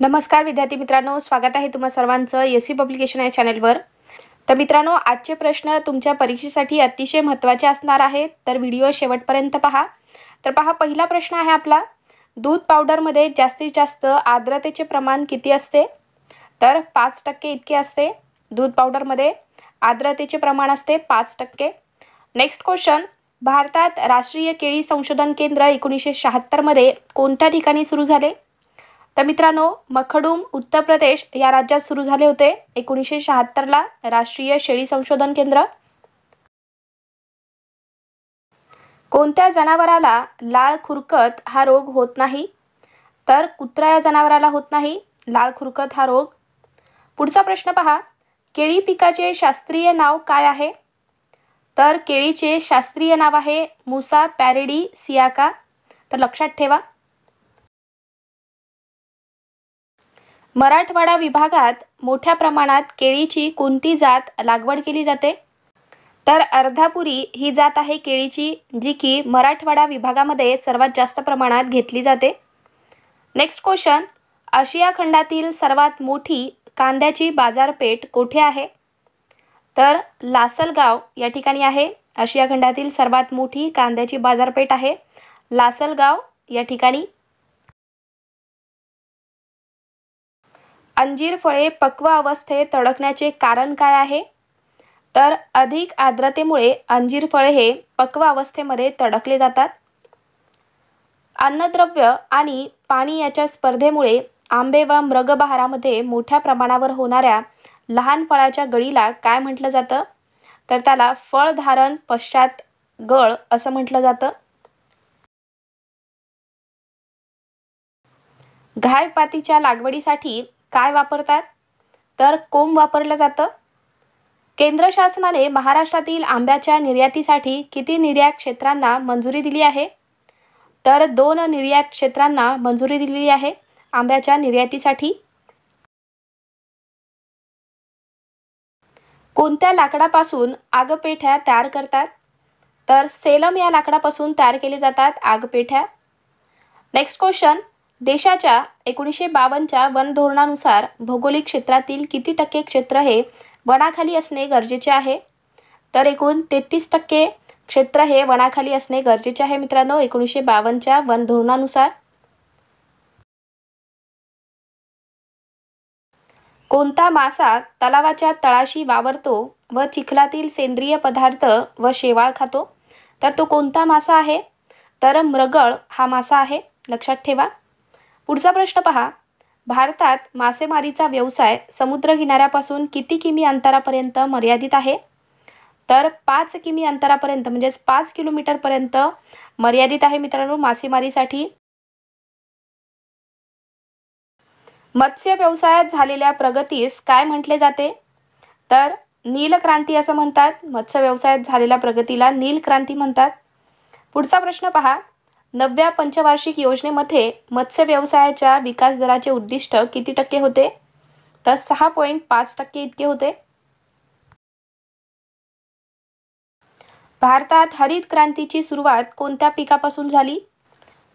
नमस्कार विद्यार्थी मित्रांनो स्वागत आहे तुम्हा सर्वांचं एस सी पब्लिकेशन या चॅनलवर तर मित्रांनो आजचे प्रश्न तुमच्या परीक्षेसाठी अतिशय महत्त्वाचे असणार आहेत तर व्हिडिओ शेवटपर्यंत पहा तर पहा पहिला प्रश्न आहे आपला दूध पावडरमध्ये जास्तीत जास्त आर्द्रतेचे प्रमाण किती असते तर पाच टक्के इतके असते दूध पावडरमध्ये आर्द्रतेचे प्रमाण असते पाच टक्के नेक्स्ट क्वेश्चन भारतात राष्ट्रीय केळी संशोधन केंद्र एकोणीसशे शहात्तरमध्ये कोणत्या ठिकाणी सुरू झाले तर मित्रांनो मखडूम उत्तर प्रदेश या राज्यात सुरू झाले होते एकोणीसशे शहात्तरला राष्ट्रीय शेळी संशोधन केंद्र कोणत्या जनावराला लाळ खुरकत हा रोग होत नाही तर कुत्रा या जनावराला होत नाही लाळ खुरकत हा रोग पुढचा प्रश्न पहा केळी पिकाचे शास्त्रीय नाव काय आहे तर केळीचे शास्त्रीय नाव आहे मुसा पॅरेडी सियाका तर लक्षात ठेवा मराठवाडा विभागात मोठ्या प्रमाणात केळीची कोणती जात लागवड केली जाते तर अर्धापुरी ही जात आहे केळीची जी की मराठवाडा विभागामध्ये सर्वात जास्त प्रमाणात घेतली जाते नेक्स्ट क्वेश्चन आशिया खंडातील सर्वात मोठी कांद्याची बाजारपेठ कोठे आहे तर लासलगाव या ठिकाणी आहे आशिया खंडातील सर्वात मोठी कांद्याची बाजारपेठ आहे लासलगाव या ठिकाणी अंजीर फळे पक्व अवस्थेत तडकण्याचे कारण काय आहे तर अधिक आर्द्रतेमुळे अंजीर फळे हे पक्व अवस्थेमध्ये तडकले जातात अन्नद्रव्य आणि पाणी याच्या स्पर्धेमुळे आंबे व मृगबहारामध्ये मोठ्या प्रमाणावर होणाऱ्या लहान फळाच्या गळीला काय म्हटलं जातं तर त्याला फळधारण पश्चात गळ असं म्हटलं जातं घायपातीच्या लागवडीसाठी काय वापरतात तर कोंब वापरलं जातं केंद्र शासनाने महाराष्ट्रातील आंब्याच्या निर्यातीसाठी किती निर्यात क्षेत्रांना मंजुरी दिली आहे तर दोन निर्यात क्षेत्रांना मंजुरी दिलेली आहे आंब्याच्या निर्यातीसाठी कोणत्या लाकडापासून आगपेठ्या तयार करतात तर सेलम या लाकडापासून तयार केले जातात आगपेठ्या नेक्स्ट क्वेश्चन देशाच्या एकोणीसशे बावनच्या वन धोरणानुसार भौगोलिक क्षेत्रातील किती टक्के क्षेत्र हे वनाखाली असणे गरजेचे आहे तर एकूण तेहतीस टक्के क्षेत्र हे वनाखाली असणे गरजेचे आहे मित्रांनो एकोणीसशे बावन्नच्या वन धोरणानुसार कोणता मासा तलावाच्या तळाशी वावरतो व चिखलातील सेंद्रिय पदार्थ व शेवाळ खातो तर तो कोणता मासा आहे तर मृगळ हा मासा आहे लक्षात ठेवा पुढचा प्रश्न पहा भारतात मासेमारीचा व्यवसाय समुद्र किनाऱ्यापासून किती किमी अंतरापर्यंत मर्यादित आहे तर पाच किमी अंतरापर्यंत म्हणजेच पाच किलोमीटरपर्यंत मर्यादित आहे मित्रांनो मासेमारीसाठी मत्स्य व्यवसायात झालेल्या प्रगतीस काय म्हटले जाते तर नील क्रांती असं म्हणतात मत्स्य व्यवसायात झालेल्या प्रगतीला नील क्रांती म्हणतात पुढचा प्रश्न पहा नवव्या पंचवार्षिक योजनेमध्ये मत्स्य व्यवसायाच्या विकास दराचे उद्दिष्ट किती टक्के होते तर सहा पॉईंट पाच टक्के इतके होते भारतात हरित क्रांतीची सुरुवात कोणत्या पिकापासून झाली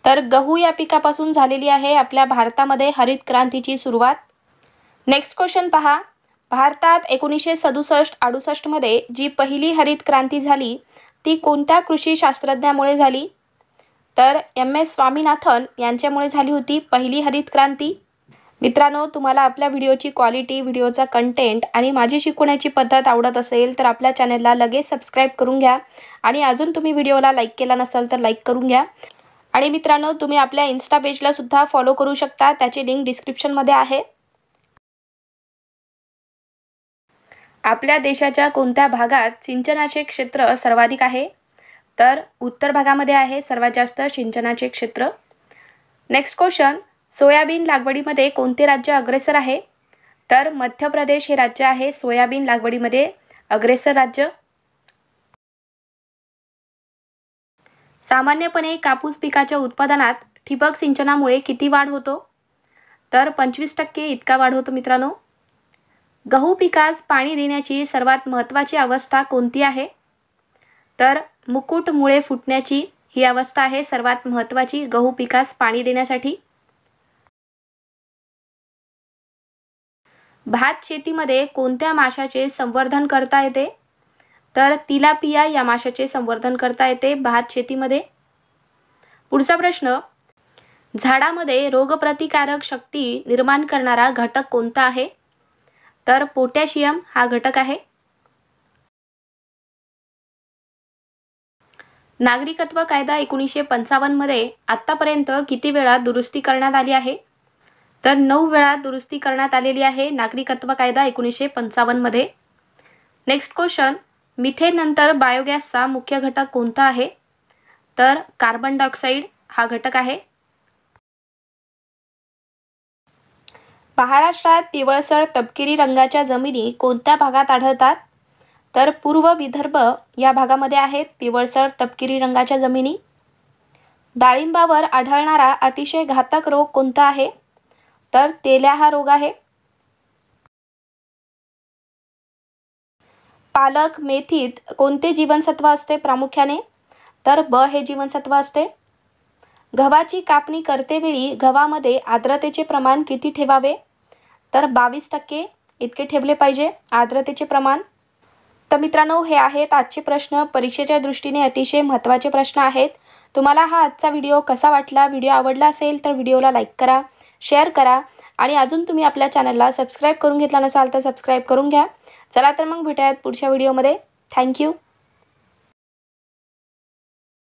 तर गहू या पिकापासून झालेली आहे आपल्या भारतामध्ये हरित क्रांतीची सुरुवात नेक्स्ट क्वेश्चन पहा भारतात एकोणीसशे सदुसष्ट अडुसष्टमध्ये जी पहिली हरित क्रांती झाली ती कोणत्या कृषी शास्त्रज्ञामुळे झाली तर एम एस स्वामीनाथन यांच्यामुळे झाली होती पहिली हरित क्रांती मित्रांनो तुम्हाला आपल्या व्हिडिओची क्वालिटी व्हिडिओचा कंटेंट आणि माझी शिकवण्याची पद्धत आवडत असेल तर आपल्या चॅनलला लगेच सबस्क्राईब करून घ्या आणि अजून तुम्ही व्हिडिओला लाईक केला नसेल तर लाईक करून घ्या आणि मित्रांनो तुम्ही आपल्या इन्स्टा पेजला सुद्धा फॉलो करू शकता त्याची लिंक डिस्क्रिप्शनमध्ये आहे आपल्या देशाच्या कोणत्या भागात सिंचनाचे क्षेत्र सर्वाधिक आहे तर उत्तर भागामध्ये आहे सर्वात जास्त सिंचनाचे क्षेत्र नेक्स्ट क्वेश्चन सोयाबीन लागवडीमध्ये कोणते राज्य अग्रेसर आहे तर मध्य प्रदेश हे राज्य आहे सोयाबीन लागवडीमध्ये अग्रेसर राज्य सामान्यपणे कापूस पिकाच्या उत्पादनात ठिबक सिंचनामुळे किती वाढ होतो तर पंचवीस टक्के इतका वाढ होतो मित्रांनो गहू पिकास पाणी देण्याची सर्वात महत्त्वाची अवस्था कोणती आहे तर मुकुट मुळे फुटण्याची ही अवस्था आहे सर्वात महत्त्वाची गहू पिकास पाणी देण्यासाठी भात शेतीमध्ये कोणत्या माशाचे संवर्धन करता येते तर तिलापिया या माशाचे संवर्धन करता येते भात शेतीमध्ये पुढचा प्रश्न झाडामध्ये रोगप्रतिकारक शक्ती निर्माण करणारा घटक कोणता आहे तर पोटॅशियम हा घटक आहे नागरिकत्व कायदा एकोणीसशे पंचावन्नमध्ये आत्तापर्यंत किती वेळा दुरुस्ती करण्यात आली आहे तर नऊ वेळा दुरुस्ती करण्यात आलेली आहे नागरिकत्व कायदा एकोणीसशे पंचावन्नमध्ये नेक्स्ट क्वेश्चन मिथेनंतर बायोगॅसचा मुख्य घटक कोणता आहे तर कार्बन डायऑक्साईड हा घटक आहे महाराष्ट्रात पिवळसर तपकिरी रंगाच्या जमिनी कोणत्या भागात आढळतात तर पूर्व विदर्भ या भागामध्ये आहेत पिवळसर तपकिरी रंगाच्या जमिनी डाळिंबावर आढळणारा अतिशय घातक रोग कोणता आहे तर तेल्या हा रोग आहे पालक मेथीत कोणते जीवनसत्व असते प्रामुख्याने तर ब हे जीवनसत्व असते गव्हाची कापणी करतेवेळी गव्हामध्ये आर्द्रतेचे प्रमाण किती ठेवावे तर बावीस टक्के इतके ठेवले पाहिजे आर्द्रतेचे प्रमाण तर मित्रांनो हे आहेत आजचे प्रश्न परीक्षेच्या दृष्टीने अतिशय महत्त्वाचे प्रश्न आहेत तुम्हाला हा आजचा व्हिडिओ कसा वाटला व्हिडिओ आवडला असेल तर व्हिडिओला लाईक करा शेअर करा आणि अजून तुम्ही आपल्या चॅनलला सबस्क्राईब करून घेतला नसाल तर सबस्क्राईब करून घ्या चला तर मग भेटायत पुढच्या व्हिडिओमध्ये थँक्यू